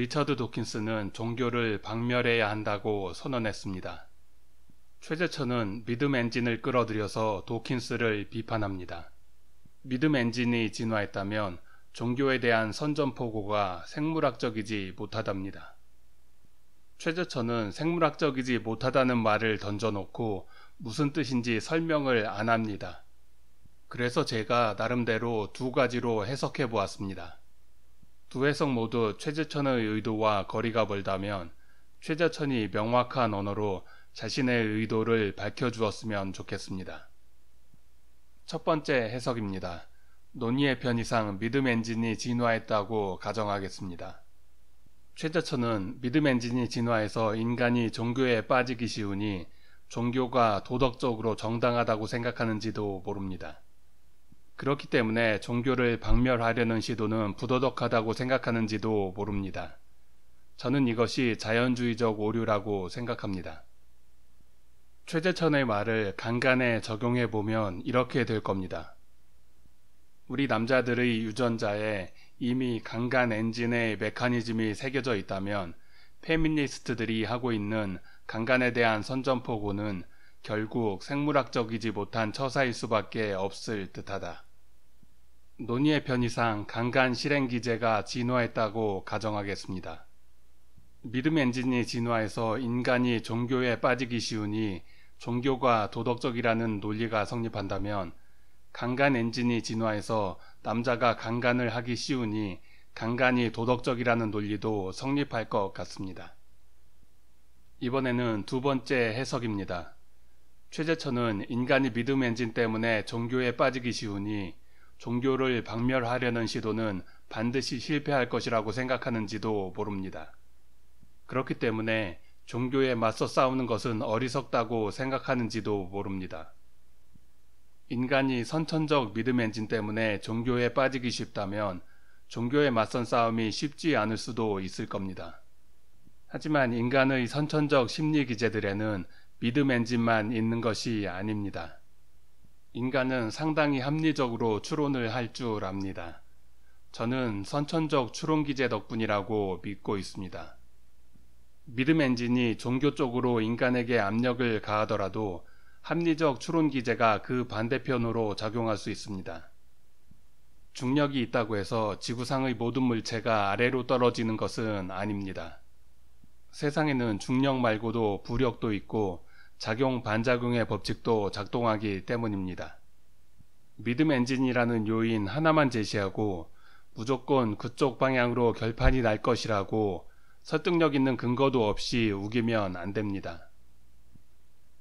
리처드 도킨스는 종교를 박멸해야 한다고 선언했습니다. 최재천은 믿음 엔진을 끌어들여서 도킨스를 비판합니다. 믿음 엔진이 진화했다면 종교에 대한 선전포고가 생물학적이지 못하답니다. 최재천은 생물학적이지 못하다는 말을 던져놓고 무슨 뜻인지 설명을 안 합니다. 그래서 제가 나름대로 두 가지로 해석해 보았습니다. 두 해석 모두 최재천의 의도와 거리가 멀다면 최재천이 명확한 언어로 자신의 의도를 밝혀주었으면 좋겠습니다. 첫 번째 해석입니다. 논의의 편의상 믿음 엔진이 진화했다고 가정하겠습니다. 최재천은 믿음 엔진이 진화해서 인간이 종교에 빠지기 쉬우니 종교가 도덕적으로 정당하다고 생각하는지도 모릅니다. 그렇기 때문에 종교를 박멸하려는 시도는 부도덕하다고 생각하는지도 모릅니다. 저는 이것이 자연주의적 오류라고 생각합니다. 최재천의 말을 간간에 적용해 보면 이렇게 될 겁니다. 우리 남자들의 유전자에 이미 강간 엔진의 메커니즘이 새겨져 있다면 페미니스트들이 하고 있는 강간에 대한 선전포고는 결국 생물학적이지 못한 처사일 수밖에 없을 듯하다. 논의의 편의상 강간 실행 기제가 진화했다고 가정하겠습니다. 믿음 엔진이 진화해서 인간이 종교에 빠지기 쉬우니 종교가 도덕적이라는 논리가 성립한다면 강간 엔진이 진화해서 남자가 강간을 하기 쉬우니 강간이 도덕적이라는 논리도 성립할 것 같습니다. 이번에는 두 번째 해석입니다. 최재천은 인간이 믿음 엔진 때문에 종교에 빠지기 쉬우니 종교를 박멸하려는 시도는 반드시 실패할 것이라고 생각하는지도 모릅니다. 그렇기 때문에 종교에 맞서 싸우는 것은 어리석다고 생각하는지도 모릅니다. 인간이 선천적 믿음 엔진 때문에 종교에 빠지기 쉽다면 종교에 맞선 싸움이 쉽지 않을 수도 있을 겁니다. 하지만 인간의 선천적 심리 기제들에는 믿음 엔진만 있는 것이 아닙니다. 인간은 상당히 합리적으로 추론을 할 줄 압니다. 저는 선천적 추론 기제 덕분이라고 믿고 있습니다. 믿음 엔진이 종교 쪽으로 인간에게 압력을 가하더라도 합리적 추론 기제가 그 반대편으로 작용할 수 있습니다. 중력이 있다고 해서 지구상의 모든 물체가 아래로 떨어지는 것은 아닙니다. 세상에는 중력 말고도 부력도 있고 작용 반작용의 법칙도 작동하기 때문입니다. 믿음 엔진이라는 요인 하나만 제시하고 무조건 그쪽 방향으로 결판이 날 것이라고 설득력 있는 근거도 없이 우기면 안 됩니다.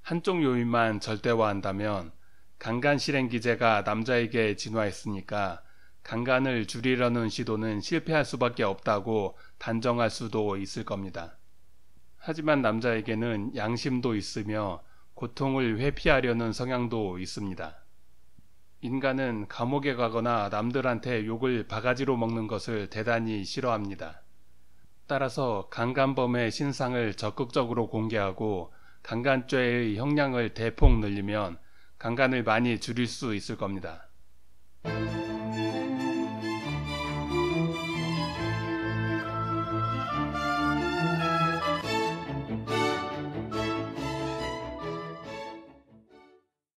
한쪽 요인만 절대화한다면 강간 실행 기제가 남자에게 진화했으니까 강간을 줄이려는 시도는 실패할 수밖에 없다고 단정할 수도 있을 겁니다. 하지만 남자에게는 양심도 있으며 고통을 회피하려는 성향도 있습니다. 인간은 감옥에 가거나 남들한테 욕을 바가지로 먹는 것을 대단히 싫어합니다. 따라서 강간범의 신상을 적극적으로 공개하고 강간죄의 형량을 대폭 늘리면 강간을 많이 줄일 수 있을 겁니다.